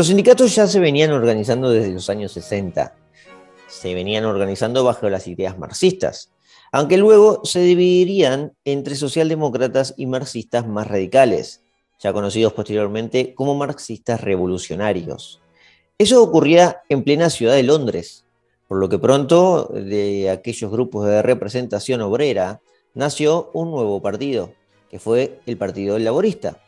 Los sindicatos ya se venían organizando desde los años 60. Se venían organizando bajo las ideas marxistas, aunque luego se dividirían entre socialdemócratas y marxistas más radicales, ya conocidos posteriormente como marxistas revolucionarios. Eso ocurría en plena ciudad de Londres, por lo que pronto de aquellos grupos de representación obrera nació un nuevo partido, que fue el Partido Laborista,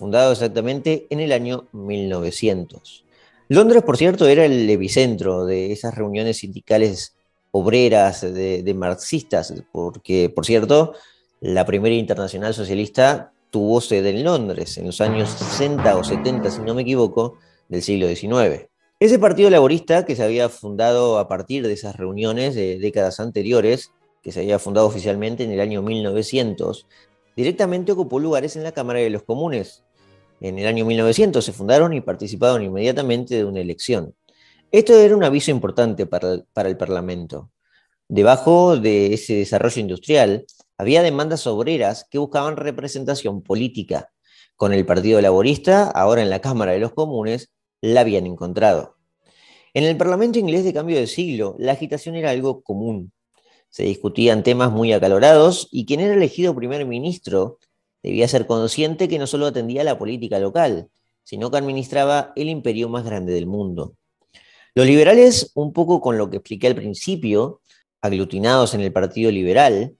fundado exactamente en el año 1900. Londres, por cierto, era el epicentro de esas reuniones sindicales obreras, de, marxistas, porque, por cierto, la primera internacional socialista tuvo sede en Londres en los años 60 o 70, si no me equivoco, del siglo XIX. Ese partido laborista que se había fundado a partir de esas reuniones de décadas anteriores, que se había fundado oficialmente en el año 1900, directamente ocupó lugares en la Cámara de los Comunes, en el año 1900 se fundaron y participaron inmediatamente de una elección. Esto era un aviso importante para el, para el Parlamento. Debajo de ese desarrollo industrial había demandas obreras que buscaban representación política. Con el Partido Laborista, ahora en la Cámara de los Comunes, la habían encontrado. En el Parlamento inglés de cambio de siglo, la agitación era algo común. Se discutían temas muy acalorados y quien era elegido primer ministro Debía ser consciente que no solo atendía a la política local, sino que administraba el imperio más grande del mundo. Los liberales, un poco con lo que expliqué al principio, aglutinados en el Partido Liberal,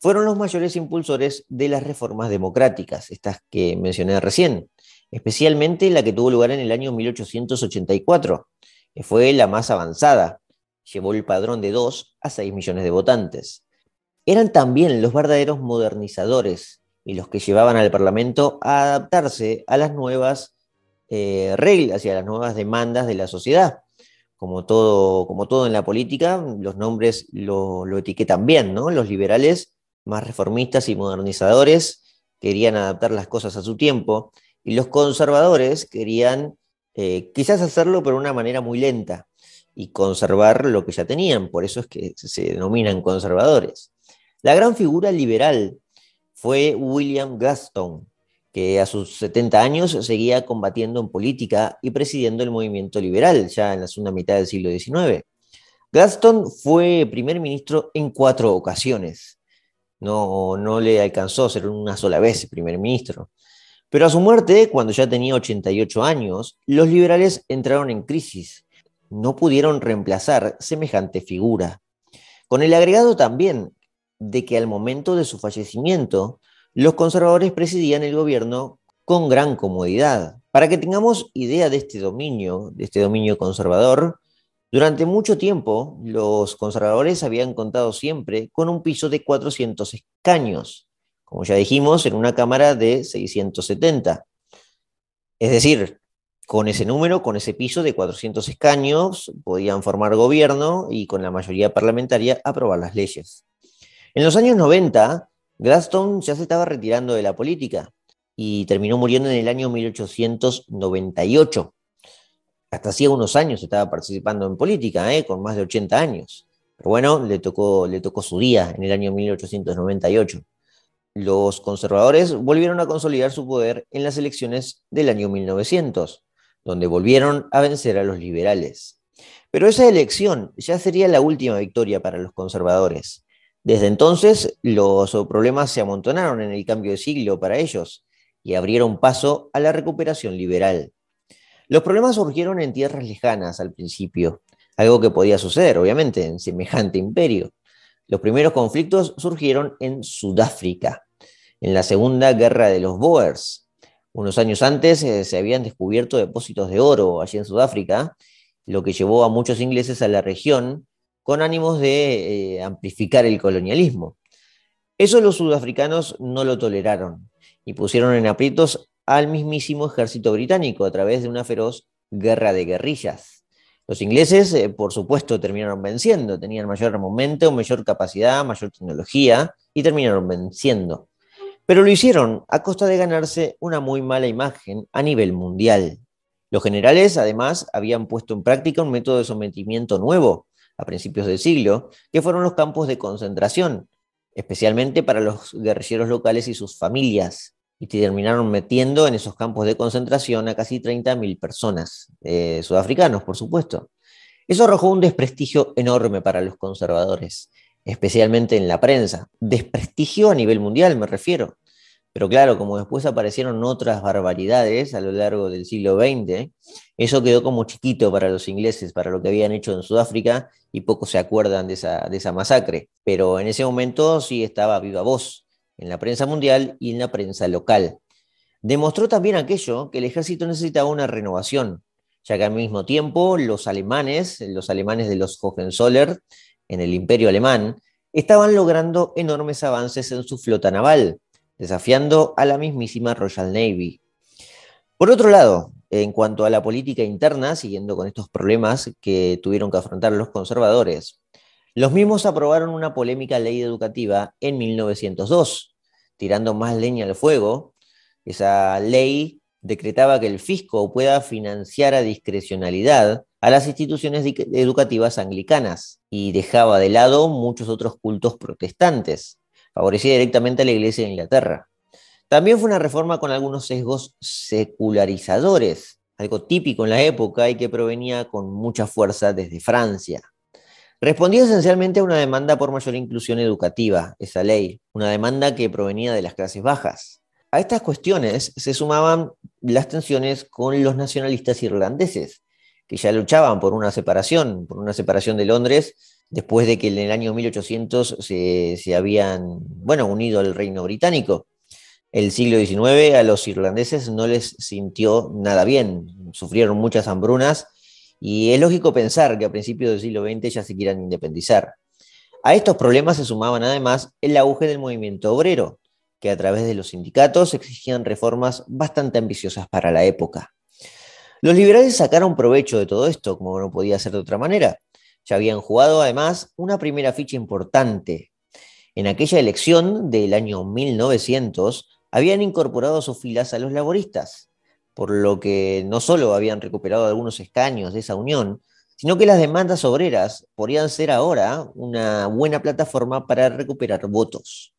fueron los mayores impulsores de las reformas democráticas, estas que mencioné recién, especialmente la que tuvo lugar en el año 1884, que fue la más avanzada, llevó el padrón de 2 a 6 millones de votantes. Eran también los verdaderos modernizadores y los que llevaban al Parlamento a adaptarse a las nuevas eh, reglas y a las nuevas demandas de la sociedad. Como todo, como todo en la política, los nombres lo, etiquetan bien, ¿no? Los liberales más reformistas y modernizadores querían adaptar las cosas a su tiempo y los conservadores querían eh, quizás hacerlo pero de una manera muy lenta y conservar lo que ya tenían, por eso es que se denominan conservadores. La gran figura liberal fue William Gladstone que a sus 70 años seguía combatiendo en política y presidiendo el movimiento liberal ya en la segunda mitad del siglo XIX. Gladstone fue primer ministro en cuatro ocasiones. No, no le alcanzó a ser una sola vez primer ministro. Pero a su muerte, cuando ya tenía 88 años, los liberales entraron en crisis. No pudieron reemplazar semejante figura. Con el agregado también de que al momento de su fallecimiento, los conservadores presidían el gobierno con gran comodidad. Para que tengamos idea de este dominio, de este dominio conservador, durante mucho tiempo los conservadores habían contado siempre con un piso de 400 escaños, como ya dijimos, en una Cámara de 670. Es decir, con ese número, con ese piso de 400 escaños, podían formar gobierno y con la mayoría parlamentaria aprobar las leyes. En los años 90, Gladstone ya se estaba retirando de la política y terminó muriendo en el año 1898. Hasta hacía unos años estaba participando en política, ¿eh? con más de 80 años. Pero bueno, le tocó, le tocó su día en el año 1898. Los conservadores volvieron a consolidar su poder en las elecciones del año 1900, donde volvieron a vencer a los liberales. Pero esa elección ya sería la última victoria para los conservadores. Desde entonces, los problemas se amontonaron en el cambio de siglo para ellos y abrieron paso a la recuperación liberal. Los problemas surgieron en tierras lejanas al principio, algo que podía suceder, obviamente, en semejante imperio. Los primeros conflictos surgieron en Sudáfrica, en la Segunda Guerra de los Boers. Unos años antes eh, se habían descubierto depósitos de oro allí en Sudáfrica, lo que llevó a muchos ingleses a la región con ánimos de eh, amplificar el colonialismo. Eso los sudafricanos no lo toleraron y pusieron en aprietos al mismísimo ejército británico a través de una feroz guerra de guerrillas. Los ingleses, eh, por supuesto, terminaron venciendo, tenían mayor armamento, mayor capacidad, mayor tecnología y terminaron venciendo. Pero lo hicieron a costa de ganarse una muy mala imagen a nivel mundial. Los generales, además, habían puesto en práctica un método de sometimiento nuevo, a principios del siglo, que fueron los campos de concentración, especialmente para los guerrilleros locales y sus familias, y terminaron metiendo en esos campos de concentración a casi 30.000 personas, eh, sudafricanos, por supuesto. Eso arrojó un desprestigio enorme para los conservadores, especialmente en la prensa. Desprestigio a nivel mundial, me refiero. Pero claro, como después aparecieron otras barbaridades a lo largo del siglo XX, eso quedó como chiquito para los ingleses, para lo que habían hecho en Sudáfrica, y pocos se acuerdan de esa, masacre. Pero en ese momento sí estaba viva voz en la prensa mundial y en la prensa local. Demostró también aquello que el ejército necesitaba una renovación, ya que al mismo tiempo los alemanes, los alemanes de los Hohenzollern en el imperio alemán, estaban logrando enormes avances en su flota naval desafiando a la mismísima Royal Navy. Por otro lado, en cuanto a la política interna, siguiendo con estos problemas que tuvieron que afrontar los conservadores, los mismos aprobaron una polémica ley educativa en 1902, tirando más leña al fuego. Esa ley decretaba que el fisco pueda financiar a discrecionalidad a las instituciones educativas anglicanas y dejaba de lado muchos otros cultos protestantes favorecía directamente a la Iglesia de Inglaterra. También fue una reforma con algunos sesgos secularizadores, algo típico en la época y que provenía con mucha fuerza desde Francia. Respondía esencialmente a una demanda por mayor inclusión educativa, esa ley, una demanda que provenía de las clases bajas. A estas cuestiones se sumaban las tensiones con los nacionalistas irlandeses, que ya luchaban por una separación, por una separación de Londres después de que en el año 1800 se, habían, bueno, unido al reino británico. El siglo XIX a los irlandeses no les sintió nada bien, sufrieron muchas hambrunas y es lógico pensar que a principios del siglo XX ya se quieran independizar. A estos problemas se sumaban además el auge del movimiento obrero, que a través de los sindicatos exigían reformas bastante ambiciosas para la época. Los liberales sacaron provecho de todo esto, como no podía ser de otra manera. Ya habían jugado además una primera ficha importante. En aquella elección del año 1900 habían incorporado sus filas a los laboristas, por lo que no solo habían recuperado algunos escaños de esa unión, sino que las demandas obreras podrían ser ahora una buena plataforma para recuperar votos.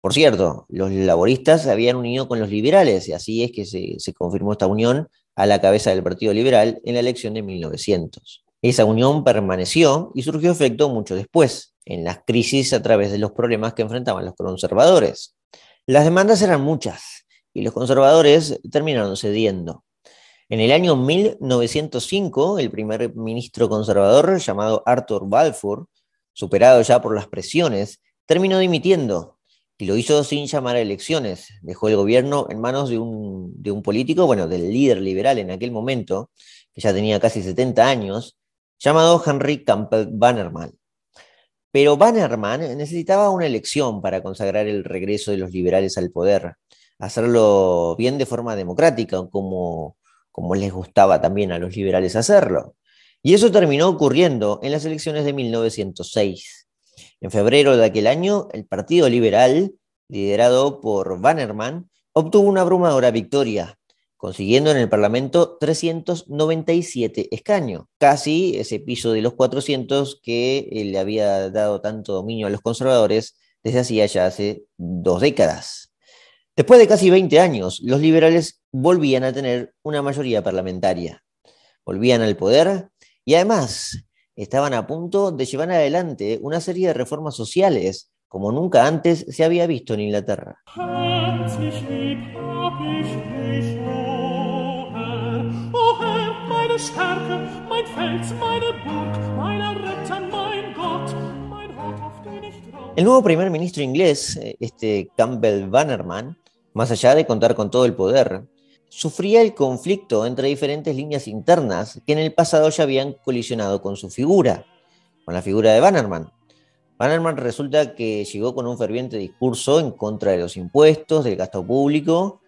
Por cierto, los laboristas se habían unido con los liberales, y así es que se confirmó esta unión a la cabeza del Partido Liberal en la elección de 1900. Esa unión permaneció y surgió efecto mucho después, en las crisis a través de los problemas que enfrentaban los conservadores. Las demandas eran muchas y los conservadores terminaron cediendo. En el año 1905, el primer ministro conservador, llamado Arthur Balfour, superado ya por las presiones, terminó dimitiendo y lo hizo sin llamar a elecciones. Dejó el gobierno en manos de un, político, bueno, del líder liberal en aquel momento, que ya tenía casi 70 años, llamado Henry Campbell Bannerman. Pero Bannerman necesitaba una elección para consagrar el regreso de los liberales al poder, hacerlo bien de forma democrática, como, como les gustaba también a los liberales hacerlo. Y eso terminó ocurriendo en las elecciones de 1906. En febrero de aquel año, el Partido Liberal, liderado por Bannerman, obtuvo una abrumadora victoria, consiguiendo en el Parlamento 397 escaños, casi ese piso de los 400 que eh, le había dado tanto dominio a los conservadores desde hacía ya hace dos décadas. Después de casi 20 años, los liberales volvían a tener una mayoría parlamentaria, volvían al poder y además estaban a punto de llevar adelante una serie de reformas sociales como nunca antes se había visto en Inglaterra. El nuevo primer ministro inglés, eh, este Campbell Bannerman, más allá de contar con todo el poder, sufría el conflicto entre diferentes líneas internas que en el pasado ya habían colisionado con su figura, con la figura de Bannerman. Bannerman resulta que llegó con un ferviente discurso en contra de los impuestos, del gasto público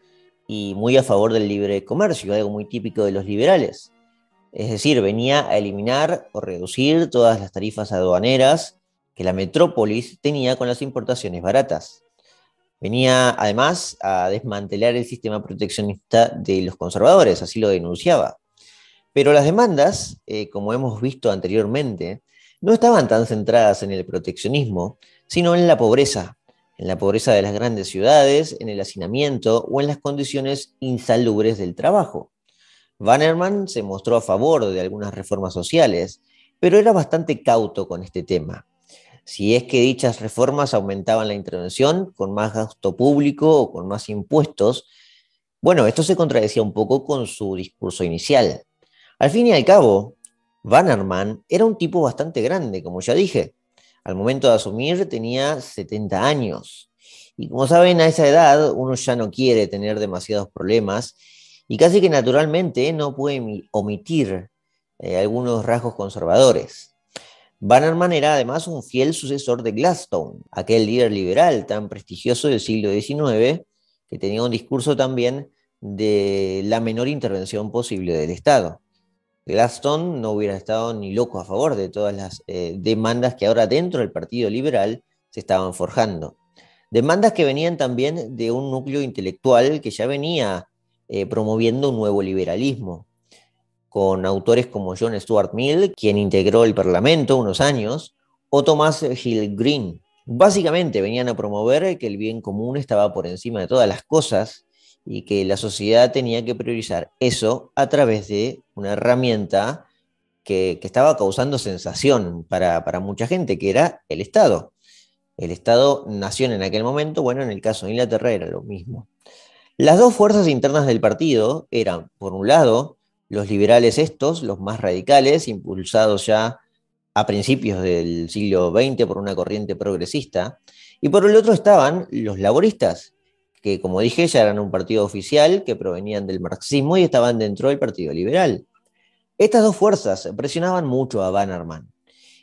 y muy a favor del libre comercio, algo muy típico de los liberales. Es decir, venía a eliminar o reducir todas las tarifas aduaneras que la metrópolis tenía con las importaciones baratas. Venía además a desmantelar el sistema proteccionista de los conservadores, así lo denunciaba. Pero las demandas, eh, como hemos visto anteriormente, no estaban tan centradas en el proteccionismo, sino en la pobreza, en la pobreza de las grandes ciudades, en el hacinamiento o en las condiciones insalubres del trabajo. Bannerman se mostró a favor de algunas reformas sociales, pero era bastante cauto con este tema. Si es que dichas reformas aumentaban la intervención con más gasto público o con más impuestos, bueno, esto se contradecía un poco con su discurso inicial. Al fin y al cabo, Bannerman era un tipo bastante grande, como ya dije. Al momento de asumir tenía 70 años. Y como saben, a esa edad uno ya no quiere tener demasiados problemas y casi que naturalmente no puede omitir eh, algunos rasgos conservadores. Bannerman era además un fiel sucesor de Gladstone, aquel líder liberal tan prestigioso del siglo XIX, que tenía un discurso también de la menor intervención posible del Estado. Gladstone no hubiera estado ni loco a favor de todas las eh, demandas que ahora dentro del Partido Liberal se estaban forjando. Demandas que venían también de un núcleo intelectual que ya venía eh, promoviendo un nuevo liberalismo, con autores como John Stuart Mill, quien integró el Parlamento unos años, o Thomas Hill Green. Básicamente venían a promover que el bien común estaba por encima de todas las cosas y que la sociedad tenía que priorizar eso a través de una herramienta que, estaba causando sensación para, mucha gente, que era el Estado. El estado nació en aquel momento, bueno, en el caso de Inglaterra era lo mismo. Las dos fuerzas internas del partido eran, por un lado, los liberales estos, los más radicales, impulsados ya a principios del siglo XX por una corriente progresista, y por el otro estaban los laboristas, que como dije ya eran un partido oficial, que provenían del marxismo y estaban dentro del Partido Liberal. Estas dos fuerzas presionaban mucho a Bannerman,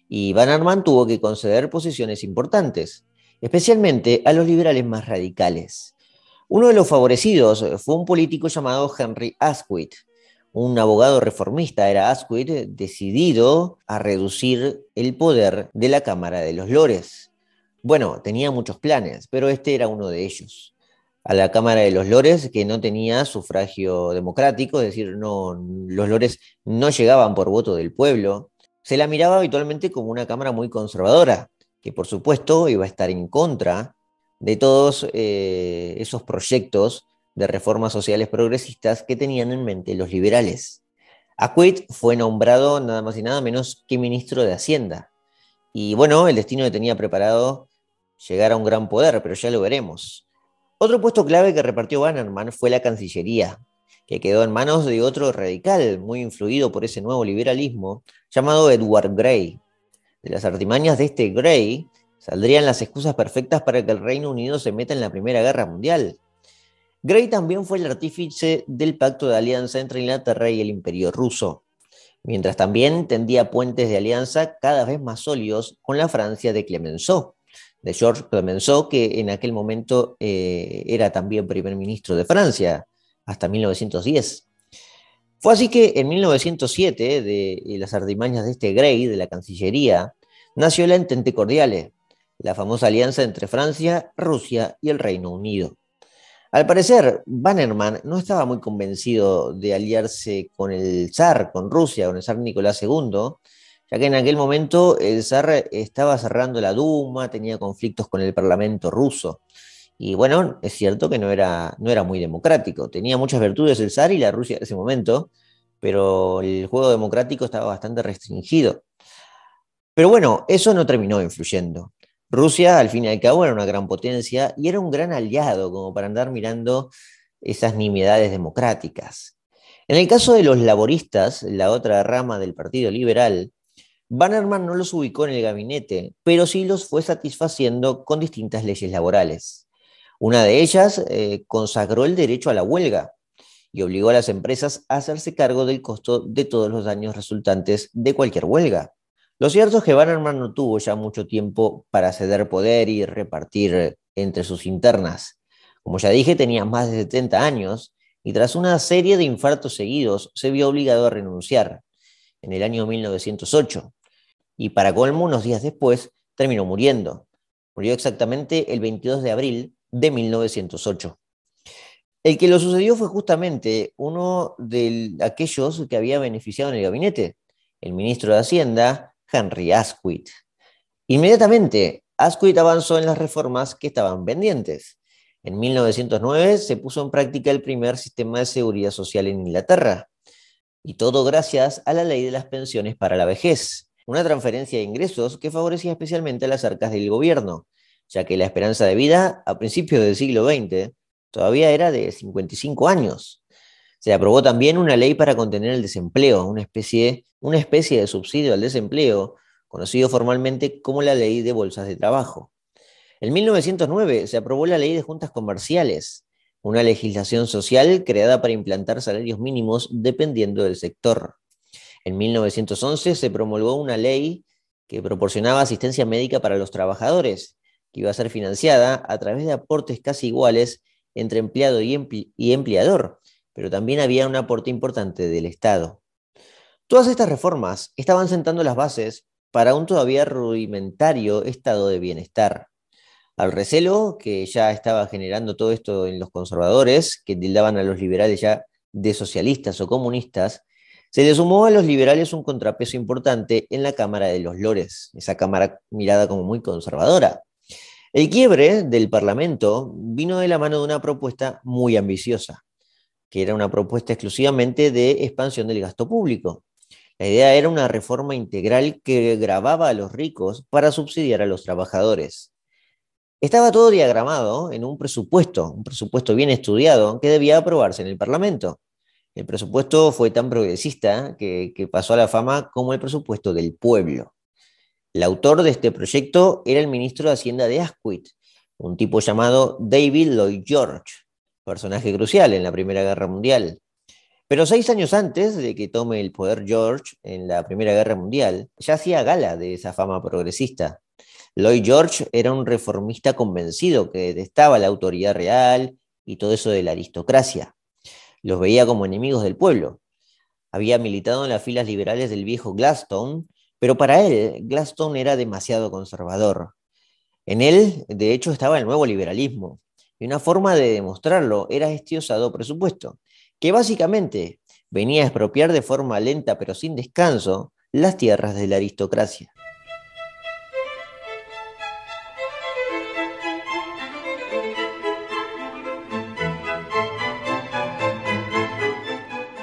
y Bannerman tuvo que conceder posiciones importantes, especialmente a los liberales más radicales. Uno de los favorecidos eh, fue un político llamado Henry Asquith. Un abogado reformista era Asquith, decidido a reducir el poder de la Cámara de los Lores. Bueno, tenía muchos planes, pero este era uno de ellos. A la Cámara de los Lores, que no tenía sufragio democrático, es decir, no, los Lores no llegaban por voto del pueblo, se la miraba habitualmente como una Cámara muy conservadora, que por supuesto iba a estar en contra de todos eh, esos proyectos de reformas sociales progresistas que tenían en mente los liberales. Acuit fue nombrado nada más y nada menos que ministro de Hacienda. Y bueno, el destino que tenía preparado llegar a un gran poder, pero ya lo veremos. Otro puesto clave que repartió Bannerman fue la Cancillería, que quedó en manos de otro radical muy influido por ese nuevo liberalismo, llamado Edward Grey. De las artimañas de este Grey Saldrían las excusas perfectas para que el Reino Unido se meta en la Primera Guerra Mundial. Grey también fue el artífice del pacto de alianza entre Inglaterra y el Imperio ruso, mientras también tendía puentes de alianza cada vez más sólidos con la Francia de Clemenceau, de George Clemenceau, que en aquel momento eh, era también primer ministro de Francia, hasta 1910. Fue así que en 1907, de eh, las artimañas de este Grey, de la Cancillería, nació la Entente Cordiale, la famosa alianza entre Francia, Rusia y el Reino Unido. Al parecer, Bannerman no estaba muy convencido de aliarse con el zar, con Rusia, con el zar Nicolás II, ya que en aquel momento el zar estaba cerrando la Duma, tenía conflictos con el Parlamento ruso. Y bueno, es cierto que no era, no era muy democrático. Tenía muchas virtudes el zar y la Rusia en ese momento, pero el juego democrático estaba bastante restringido. Pero bueno, eso no terminó influyendo, Rusia, al fin y al cabo, era una gran potencia y era un gran aliado, como para andar mirando esas nimiedades democráticas. En el caso de los laboristas, la otra rama del Partido Liberal, Bannerman no los ubicó en el gabinete, pero sí los fue satisfaciendo con distintas leyes laborales. Una de ellas eh, consagró el derecho a la huelga y obligó a las empresas a hacerse cargo del costo de todos los daños resultantes de cualquier huelga. Lo cierto es que Bannerman no tuvo ya mucho tiempo para ceder poder y repartir eh, entre sus internas. Como ya dije, tenía más de 70 años y tras una serie de infartos seguidos se vio obligado a renunciar en el año 1908. Y para colmo, unos días después, terminó muriendo. Murió exactamente el 22 de abril de 1908. El que lo sucedió fue justamente uno de aquellos que había beneficiado en el gabinete, el ministro de Hacienda, Henry Asquith. Inmediatamente, Asquith avanzó en las reformas que estaban pendientes. En 1909 se puso en práctica el primer sistema de seguridad social en Inglaterra, y todo gracias a la ley de las pensiones para la vejez, una transferencia de ingresos que favorecía especialmente a las arcas del gobierno, ya que la esperanza de vida a principios del siglo XX todavía era de 55 años. Se aprobó también una ley para contener el desempleo, una especie, de subsidio al desempleo, conocido formalmente como la Ley de Bolsas de Trabajo. En 1909 se aprobó la Ley de Juntas Comerciales, una legislación social creada para implantar salarios mínimos dependiendo del sector. En 1911 se promulgó una ley que proporcionaba asistencia médica para los trabajadores, que iba a ser financiada a través de aportes casi iguales entre empleado y, empleador, pero también había un aporte importante del Estado. Todas estas reformas estaban sentando las bases para un todavía rudimentario estado de bienestar. Al recelo que ya estaba generando todo esto en los conservadores, que tildaban a los liberales ya de socialistas o comunistas, se le sumó a los liberales un contrapeso importante en la Cámara de los Lores, esa Cámara mirada como muy conservadora. El quiebre del Parlamento vino de la mano de una propuesta muy ambiciosa que era una propuesta exclusivamente de expansión del gasto público. La idea era una reforma integral que grababa a los ricos para subsidiar a los trabajadores. Estaba todo diagramado en un presupuesto, un presupuesto bien estudiado que debía aprobarse en el Parlamento. El presupuesto fue tan progresista que, pasó a la fama como el presupuesto del pueblo. El autor de este proyecto era el ministro de Hacienda de Asquith, un tipo llamado David Lloyd George, personaje crucial en la Primera Guerra Mundial. Pero seis años antes de que tome el poder George en la Primera Guerra Mundial, ya hacía gala de esa fama progresista. Lloyd George era un reformista convencido que detestaba la autoridad real y todo eso de la aristocracia. Los veía como enemigos del pueblo. Había militado en las filas liberales del viejo Gladstone, pero para él Gladstone era demasiado conservador. En él, de hecho, estaba el nuevo liberalismo, y una forma de demostrarlo era este osado presupuesto, que básicamente venía a expropiar de forma lenta pero sin descanso las tierras de la aristocracia.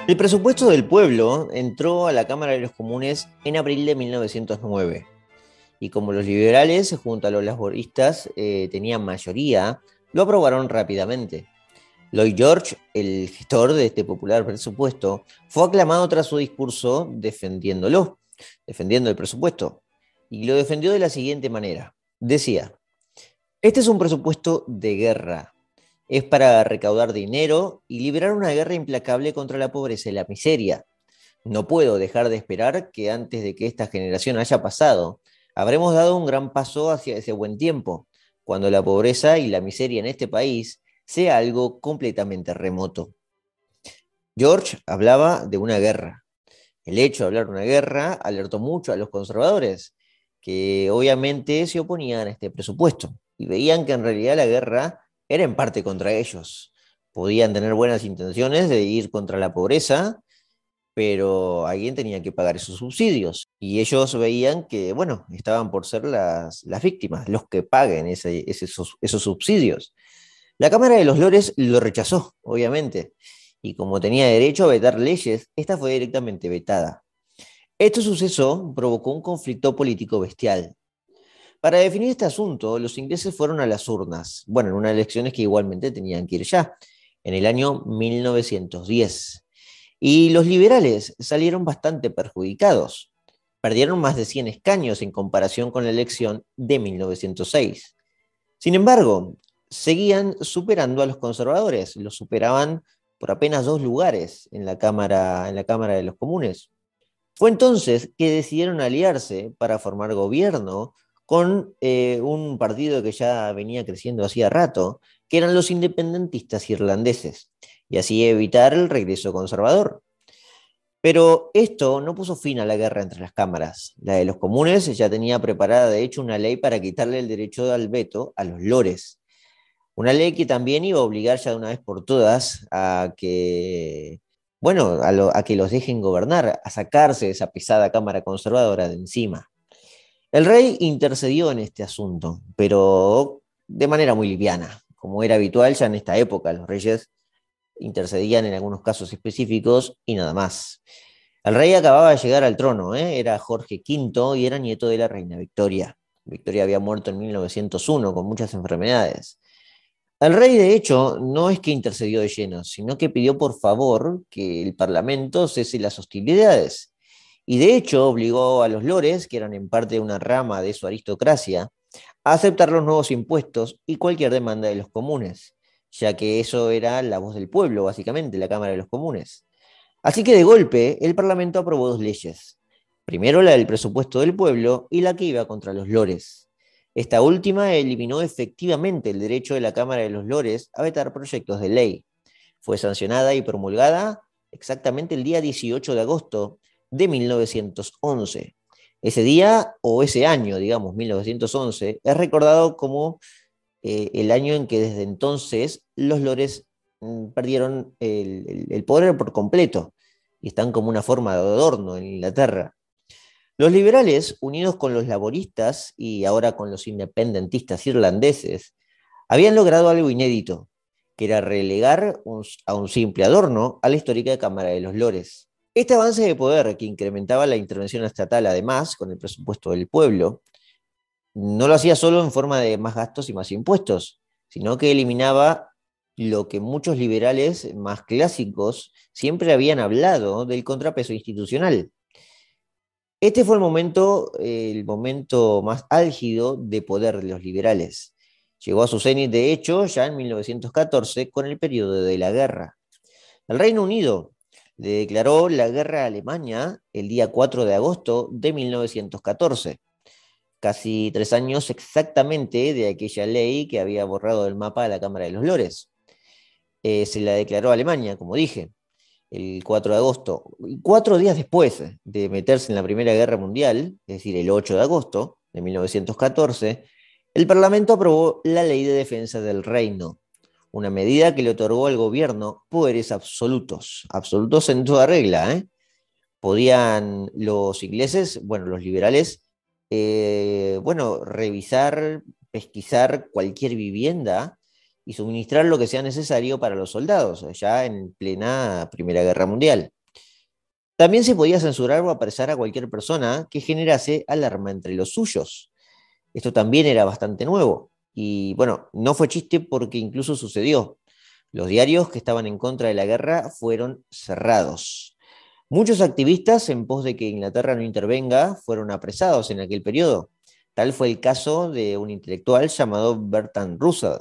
El presupuesto del pueblo entró a la Cámara de los Comunes en abril de 1909. Y como los liberales junto a los laboristas eh, tenían mayoría, lo aprobaron rápidamente. Lloyd George, el gestor de este popular presupuesto, fue aclamado tras su discurso defendiéndolo, defendiendo el presupuesto, y lo defendió de la siguiente manera. Decía, este es un presupuesto de guerra, es para recaudar dinero y liberar una guerra implacable contra la pobreza y la miseria. No puedo dejar de esperar que antes de que esta generación haya pasado, habremos dado un gran paso hacia ese buen tiempo cuando la pobreza y la miseria en este país sea algo completamente remoto. George hablaba de una guerra. El hecho de hablar de una guerra alertó mucho a los conservadores, que obviamente se oponían a este presupuesto y veían que en realidad la guerra era en parte contra ellos. Podían tener buenas intenciones de ir contra la pobreza, pero alguien tenía que pagar esos subsidios. Y ellos veían que, bueno, estaban por ser las, víctimas, los que paguen esos, esos, subsidios. La Cámara de los Lores lo rechazó, obviamente, y como tenía derecho a vetar leyes, esta fue directamente vetada. Este suceso provocó un conflicto político bestial. Para definir este asunto, los ingleses fueron a las urnas, bueno, en unas elecciones que igualmente tenían que ir ya, en el año 1910 y los liberales salieron bastante perjudicados. Perdieron más de 100 escaños en comparación con la elección de 1906. Sin embargo, seguían superando a los conservadores, los superaban por apenas dos lugares en la Cámara, en la cámara de los Comunes. Fue entonces que decidieron aliarse para formar gobierno con eh, un partido que ya venía creciendo hacía rato, que eran los independentistas irlandeses, y así evitar el regreso conservador. Pero esto no puso fin a la guerra entre las cámaras. La de los comunes ya tenía preparada, de hecho, una ley para quitarle el derecho al veto a los lores. Una ley que también iba a obligar ya de una vez por todas a que, bueno, a, que los dejen gobernar, a sacarse esa pesada cámara conservadora de encima. El rey intercedió en este asunto, pero de manera muy liviana, como era habitual ya en esta época. Los reyes intercedían en algunos casos específicos y nada más. El rey acababa de llegar al trono, ¿eh? era Jorge V y era nieto de la reina Victoria. Victoria había muerto en 1901 con muchas enfermedades. El rey, de hecho, no es que intercedió de lleno, sino que pidió por favor que el Parlamento cese las hostilidades. Y de hecho obligó a los lores, que eran en parte una rama de su aristocracia, a aceptar los nuevos impuestos y cualquier demanda de los comunes ya que eso era la voz del pueblo, básicamente, la Cámara de los Comunes. Así que de golpe, el Parlamento aprobó dos leyes. Primero la del presupuesto del pueblo y la que iba contra los lores. Esta última eliminó efectivamente el derecho de la Cámara de los Lores a vetar proyectos de ley. Fue sancionada y promulgada exactamente el día 18 de agosto de 1911. Ese día o ese año, digamos, 1911, es recordado como eh, el año en que desde entonces los lores mm, perdieron el, poder por completo y están como una forma de adorno en Inglaterra. Los liberales, unidos con los laboristas y ahora con los independentistas irlandeses, habían logrado algo inédito, que era relegar a un simple adorno a la histórica Cámara de los Lores. Este avance de poder, que incrementaba la intervención estatal además con el presupuesto del pueblo, no lo hacía solo en forma de más gastos y más impuestos, sino que eliminaba lo que muchos liberales más clásicos siempre habían hablado del contrapeso institucional. Este fue el momento, el momento más álgido de poder de los liberales. Llegó a su cenit, de hecho, ya en 1914, con el periodo de la guerra. El Reino Unido le declaró la guerra a Alemania el día 4 de agosto de 1914 casi tres años exactamente de aquella ley que había borrado del mapa de la Cámara de los Lores. Eh, se la declaró Alemania, como dije, el 4 de agosto. Cuatro días después de meterse en la Primera Guerra Mundial, es decir, el 8 de agosto de 1914, el Parlamento aprobó la Ley de Defensa del Reino, una medida que le otorgó al gobierno poderes absolutos, absolutos en toda regla. ¿eh? Podían los ingleses, bueno, los liberales, eh, bueno, revisar, pesquisar cualquier vivienda y suministrar lo que sea necesario para los soldados, ya en plena Primera Guerra Mundial. También se podía censurar o apresar a cualquier persona que generase alarma entre los suyos. Esto también era bastante nuevo. Y bueno, no fue chiste porque incluso sucedió. Los diarios que estaban en contra de la guerra fueron cerrados. Muchos activistas, en pos de que Inglaterra no intervenga, fueron apresados en aquel periodo. Tal fue el caso de un intelectual llamado Bertrand Russell.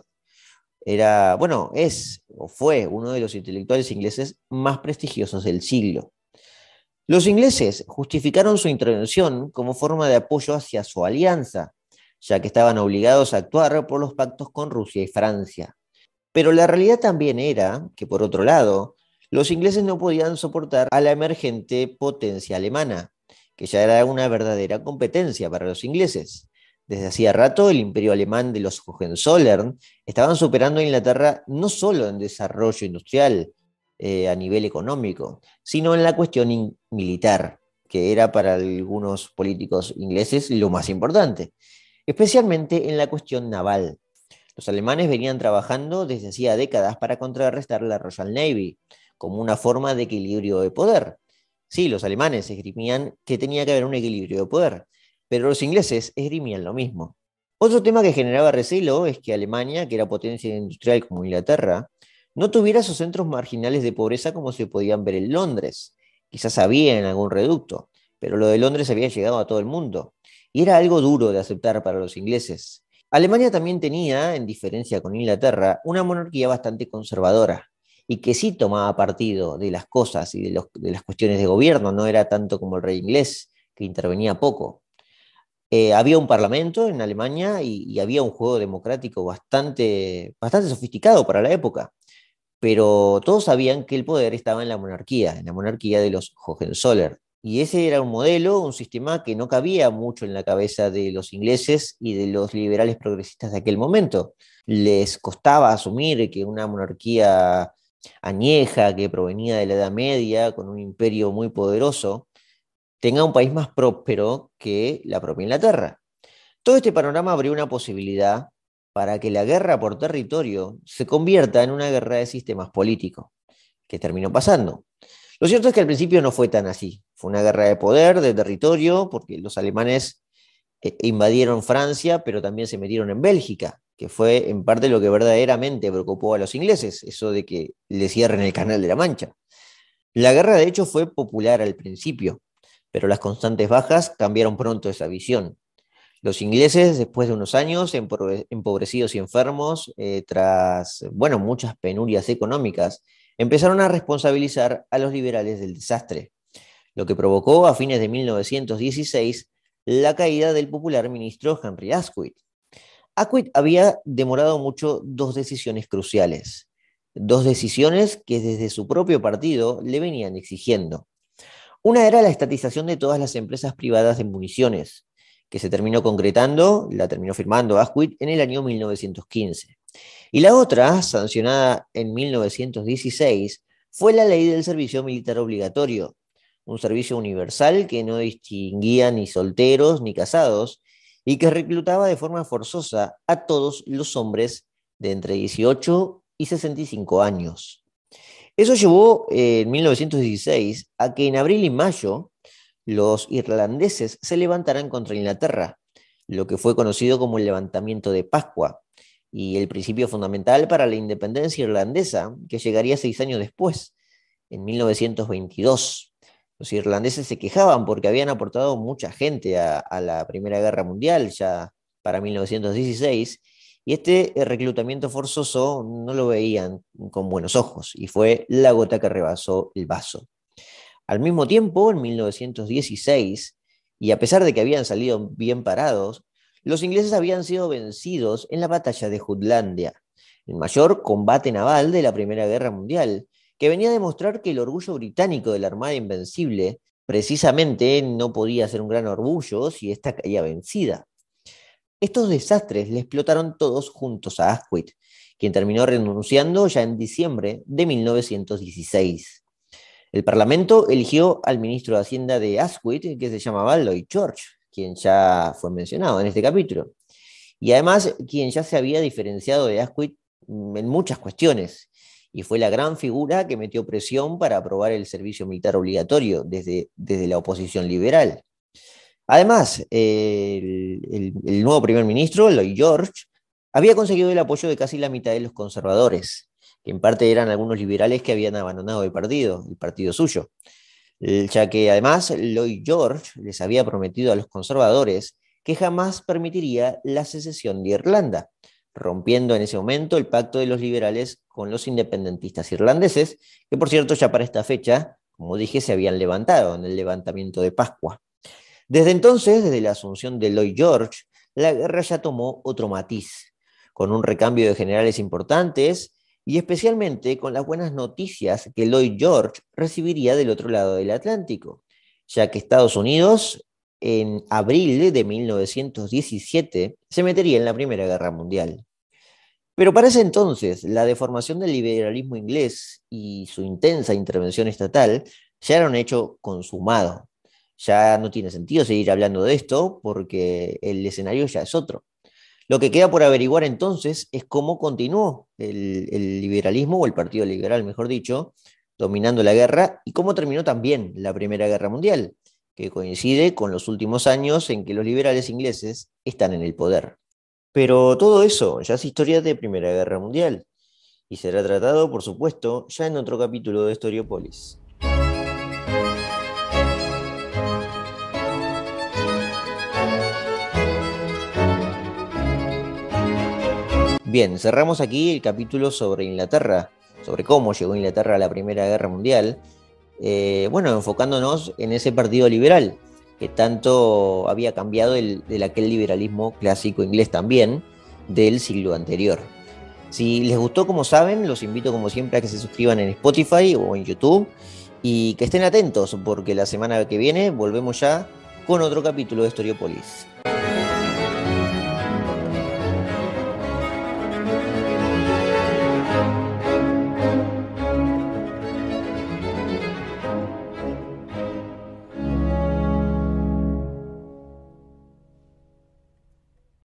Era, bueno, es o fue uno de los intelectuales ingleses más prestigiosos del siglo. Los ingleses justificaron su intervención como forma de apoyo hacia su alianza, ya que estaban obligados a actuar por los pactos con Rusia y Francia. Pero la realidad también era que, por otro lado, los ingleses no podían soportar a la emergente potencia alemana, que ya era una verdadera competencia para los ingleses. Desde hacía rato, el imperio alemán de los Hohenzollern estaban superando a Inglaterra no solo en desarrollo industrial eh, a nivel económico, sino en la cuestión militar, que era para algunos políticos ingleses lo más importante, especialmente en la cuestión naval. Los alemanes venían trabajando desde hacía décadas para contrarrestar la Royal Navy, como una forma de equilibrio de poder. Sí, los alemanes esgrimían que tenía que haber un equilibrio de poder, pero los ingleses esgrimían lo mismo. Otro tema que generaba recelo es que Alemania, que era potencia industrial como Inglaterra, no tuviera esos centros marginales de pobreza como se podían ver en Londres. Quizás había en algún reducto, pero lo de Londres había llegado a todo el mundo, y era algo duro de aceptar para los ingleses. Alemania también tenía, en diferencia con Inglaterra, una monarquía bastante conservadora, y que sí tomaba partido de las cosas y de, las cuestiones de gobierno, no era tanto como el rey inglés, que intervenía poco. Eh, había un parlamento en Alemania y, había un juego democrático bastante, bastante sofisticado para la época, pero todos sabían que el poder estaba en la monarquía, en la monarquía de los Hohenzollern. Y ese era un modelo, un sistema que no cabía mucho en la cabeza de los ingleses y de los liberales progresistas de aquel momento. Les costaba asumir que una monarquía añeja que provenía de la Edad Media, con un imperio muy poderoso, tenga un país más próspero que la propia Inglaterra. Todo este panorama abrió una posibilidad para que la guerra por territorio se convierta en una guerra de sistemas políticos, que terminó pasando. Lo cierto es que al principio no fue tan así. Fue una guerra de poder, de territorio, porque los alemanes eh, invadieron Francia, pero también se metieron en Bélgica, que fue en parte lo que verdaderamente preocupó a los ingleses, eso de que le cierren el Canal de la Mancha. La guerra, de hecho, fue popular al principio, pero las constantes bajas cambiaron pronto esa visión. Los ingleses, después de unos años, empobrecidos y enfermos, eh, tras, bueno, muchas penurias económicas, empezaron a responsabilizar a los liberales del desastre, lo que provocó a fines de 1916 la caída del popular ministro Henry Asquith. Asquith había demorado mucho dos decisiones cruciales, dos decisiones que desde su propio partido le venían exigiendo. Una era la estatización de todas las empresas privadas de municiones, que se terminó concretando, la terminó firmando Asquith en el año 1915. Y la otra, sancionada en 1916, fue la ley del servicio militar obligatorio, un servicio universal que no distinguía ni solteros ni casados y que reclutaba de forma forzosa a todos los hombres de entre 18 y 65 años. Eso llevó eh, en 1916 a que en abril y mayo los irlandeses se levantaran contra Inglaterra, lo que fue conocido como el levantamiento de Pascua y el principio fundamental para la independencia irlandesa que llegaría seis años después, en 1922. Los irlandeses se quejaban porque habían aportado mucha gente a, la Primera Guerra Mundial, ya para 1916, y este eh, reclutamiento forzoso no lo veían con buenos ojos, y fue la gota que rebasó el vaso. Al mismo tiempo, en 1916, y a pesar de que habían salido bien parados, los ingleses habían sido vencidos en la batalla de Jutlandia, el mayor combate naval de la Primera Guerra Mundial, que venía a demostrar que el orgullo británico de la Armada Invencible precisamente no podía ser un gran orgullo si esta caía vencida. Estos desastres le explotaron todos juntos a Asquith, quien terminó renunciando ya en diciembre de 1916. El Parlamento eligió al ministro de Hacienda de Asquith, que se llamaba Lloyd George, quien ya fue mencionado en este capítulo, y además quien ya se había diferenciado de Asquith en muchas cuestiones, y fue la gran figura que metió presión para aprobar el servicio militar obligatorio desde, desde la oposición liberal. Además, el, nuevo primer ministro, Lloyd George, había conseguido el apoyo de casi la mitad de los conservadores, que en parte eran algunos liberales que habían abandonado el partido, el partido suyo, ya que además Lloyd George les había prometido a los conservadores que jamás permitiría la secesión de Irlanda rompiendo en ese momento el pacto de los liberales con los independentistas irlandeses, que por cierto ya para esta fecha, como dije, se habían levantado en el levantamiento de Pascua. Desde entonces, desde la asunción de Lloyd George, la guerra ya tomó otro matiz, con un recambio de generales importantes y especialmente con las buenas noticias que Lloyd George recibiría del otro lado del Atlántico, ya que Estados Unidos en abril de 1917 se metería en la Primera Guerra Mundial. Pero para ese entonces, la deformación del liberalismo inglés y su intensa intervención estatal ya era un hecho consumado. Ya no tiene sentido seguir hablando de esto porque el escenario ya es otro. Lo que queda por averiguar entonces es cómo continuó el, el liberalismo, o el Partido Liberal, mejor dicho, dominando la guerra y cómo terminó también la Primera Guerra Mundial que coincide con los últimos años en que los liberales ingleses están en el poder. Pero todo eso ya es historia de Primera Guerra Mundial y será tratado, por supuesto, ya en otro capítulo de Historiopolis. Bien, cerramos aquí el capítulo sobre Inglaterra, sobre cómo llegó Inglaterra a la Primera Guerra Mundial, eh, bueno, enfocándonos en ese partido liberal, que tanto había cambiado del aquel liberalismo clásico inglés también del siglo anterior. Si les gustó, como saben, los invito como siempre a que se suscriban en Spotify o en YouTube y que estén atentos porque la semana que viene volvemos ya con otro capítulo de Historiopolis.